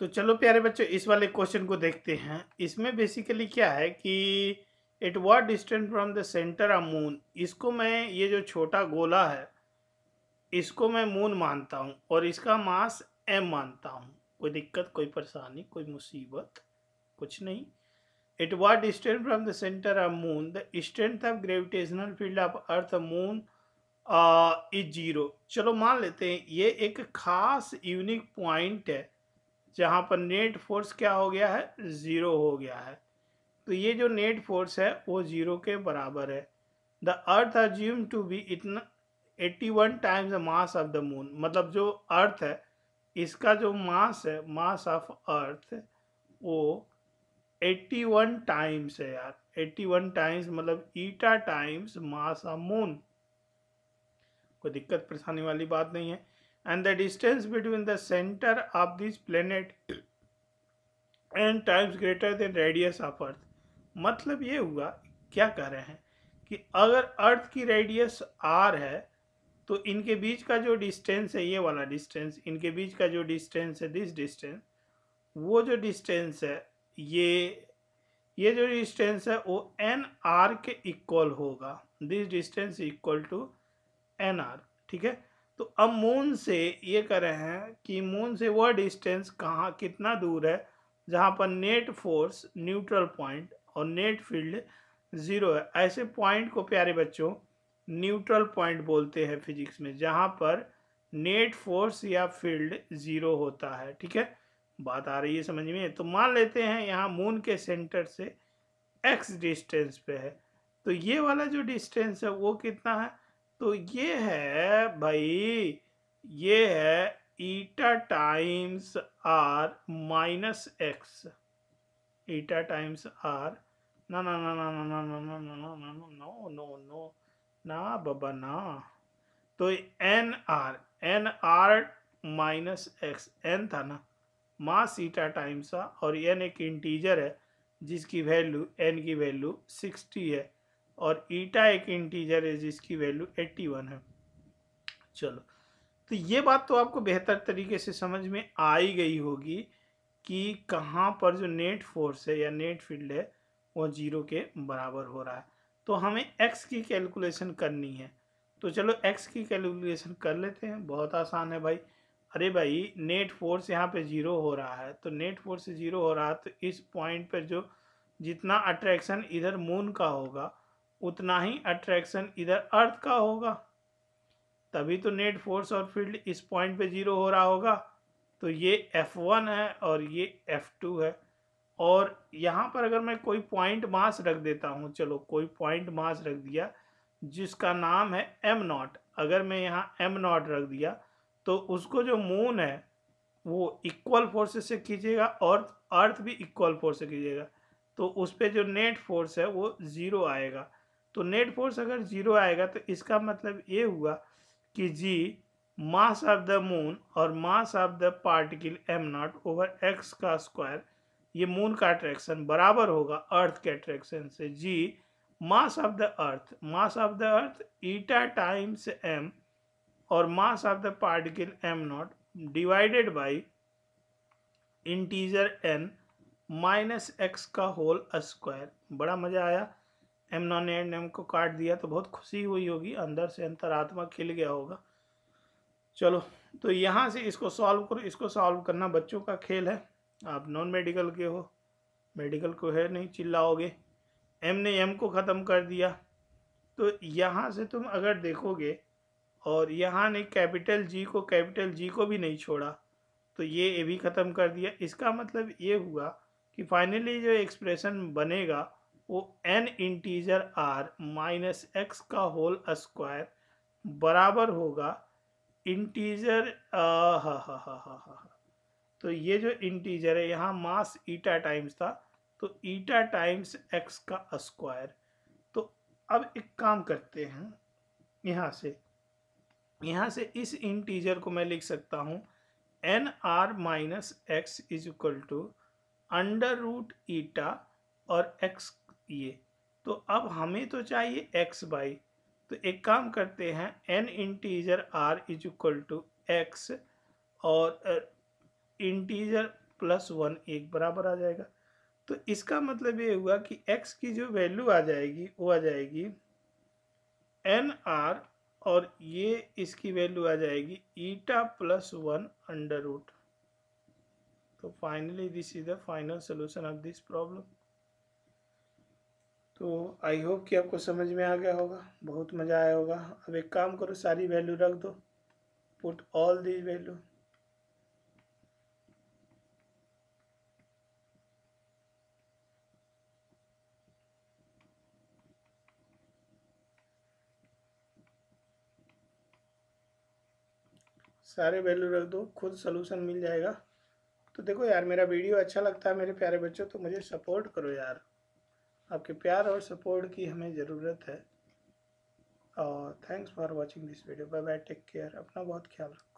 तो चलो प्यारे बच्चों इस वाले क्वेश्चन को देखते हैं इसमें बेसिकली क्या है कि at what distance from the centre of moon इसको मैं ये जो छोटा गोला है इसको मैं मून मानता हूँ और इसका मास एम मानता हूँ कोई दिक्कत कोई परेशानी कोई मुसीबत कुछ नहीं at what distance from the centre of moon the strength of gravitational field of earth moon is zero चलो मान लेते हैं ये एक खास यूनिक पॉइंट है जहाँ पर नेट फोर्स क्या हो गया है ज़ीरो हो गया है तो ये जो नेट फोर्स है वो ज़ीरो के बराबर है the earth assume to be इतना eighty one times the mass of the moon मतलब जो अर्थ है इसका जो मास है मास ऑफ अर्थ वो एट्टी वन टाइम्स है यार एट्टी वन टाइम्स मतलब eighty times mass of moon कोई दिक्कत परेशानी वाली बात नहीं है and the distance between the center of this planet n times greater than radius of earth मतलब ये हुआ क्या कह रहे हैं कि अगर अर्थ की रेडियस r है तो इनके बीच का जो डिस्टेंस है ये वाला डिस्टेंस इनके बीच का जो डिस्टेंस है दिस डिस्टेंस वो जो डिस्टेंस है ये ये जो डिस्टेंस है वो एन आर के इक्वल होगा this distance equal to N R ठीक है तो अब मून से ये कह रहे हैं कि मून से वह डिस्टेंस कहाँ कितना दूर है जहाँ पर नेट फोर्स न्यूट्रल पॉइंट और नेट फील्ड ज़ीरो है ऐसे पॉइंट को प्यारे बच्चों न्यूट्रल पॉइंट बोलते हैं फिजिक्स में जहाँ पर नेट फोर्स या फील्ड ज़ीरो होता है ठीक है बात आ रही है समझ में तो मान लेते हैं यहाँ मून के सेंटर से एक्स डिस्टेंस पे है तो ये वाला जो डिस्टेंस है वो कितना है तो ये है भाई ये है eta times R minus X eta times R ना ना ना ना ना ना ना ना ना ना ना नो नो नो ना बाबा ना तो N R N R minus X N था ना मास ईटा टाइम्स और एन एक इंटीजर है जिसकी वैल्यू एन की वैल्यू सिक्सटी है और ईटा एक इंटीजर है जिसकी वैल्यू 81 है चलो तो ये बात तो आपको बेहतर तरीके से समझ में आ ही गई होगी कि कहाँ पर जो नेट फोर्स है या नेट फील्ड है वो जीरो के बराबर हो रहा है तो हमें एक्स की कैलकुलेशन करनी है तो चलो एक्स की कैलकुलेशन कर लेते हैं बहुत आसान है भाई अरे भाई नेट फोर्स यहाँ पे ज़ीरो हो रहा है तो नेट फोर्स ज़ीरो हो रहा है तो इस पॉइंट पर जो जितना अट्रैक्शन इधर मून का होगा उतना ही अट्रैक्शन इधर अर्थ का होगा तभी तो नेट फोर्स और फील्ड इस पॉइंट पे जीरो हो रहा होगा तो ये एफ वन है और ये एफ टू है और यहाँ पर अगर मैं कोई पॉइंट मास रख देता हूँ चलो कोई पॉइंट मास रख दिया जिसका नाम है एम नॉट अगर मैं यहाँ एम नॉट रख दिया तो उसको जो मून है वो इक्वल फोर्सेस से खींचेगा और अर्थ भी इक्वल फोर्स से खींचेगा तो उस पर जो नेट फोर्स है वो ज़ीरो आएगा तो नेट फोर्स अगर जीरो आएगा तो इसका मतलब ये हुआ कि G mass of the moon और mass of the particle M naught over X का स्क्वायर ये मून का अट्रैक्शन बराबर होगा अर्थ के अट्रैक्शन से G mass of the earth mass of the earth eta times M और mass of the particle M naught divided by integer N minus X का whole square बड़ा मज़ा आया एमनॉन एंड एम को काट दिया तो बहुत खुशी हुई होगी अंदर से अंतरात्मा खिल गया होगा चलो तो यहाँ से इसको सॉल्व करो इसको सॉल्व करना बच्चों का खेल है आप नॉन मेडिकल के हो मेडिकल को है नहीं चिल्लाओगे एम ने एम को ख़त्म कर दिया तो यहाँ से तुम अगर देखोगे और यहाँ ने कैपिटल जी को कैपिटल जी को भी नहीं छोड़ा तो ये ए भी ख़त्म कर दिया इसका मतलब ये हुआ कि फाइनली जो एक्सप्रेशन बनेगा वो N integer R minus X का होल स्क्वायर बराबर होगा इंटीजर हा हा हा हा हा तो ये जो इंटीजर है यहाँ मास ईटा टाइम्स था तो ईटा टाइम्स एक्स का स्क्वायर तो अब एक काम करते हैं यहाँ से यहाँ से इस इंटीजर को मैं लिख सकता हूँ N R minus X is equal to under root eta और एक्स ये तो अब हमें तो चाहिए एक्स बाई तो एक काम करते हैं N integer R is equal to X और इंटीजर प्लस वन एक बराबर आ जाएगा तो इसका मतलब ये हुआ कि एक्स की जो वैल्यू आ जाएगी वो आ जाएगी एन आर और ये इसकी वैल्यू आ जाएगी eta plus one under root तो finally this is the final solution of this problem तो आई होप कि आपको समझ में आ गया होगा बहुत मज़ा आया होगा अब एक काम करो सारी वैल्यू रख दो पुट ऑल दी वैल्यू सारे वैल्यू रख दो खुद सोल्यूशन मिल जाएगा तो देखो यार मेरा वीडियो अच्छा लगता है मेरे प्यारे बच्चों तो मुझे सपोर्ट करो यार आपके प्यार और सपोर्ट की हमें ज़रूरत है और thanks for watching this video bye bye take care अपना बहुत ख्याल रखो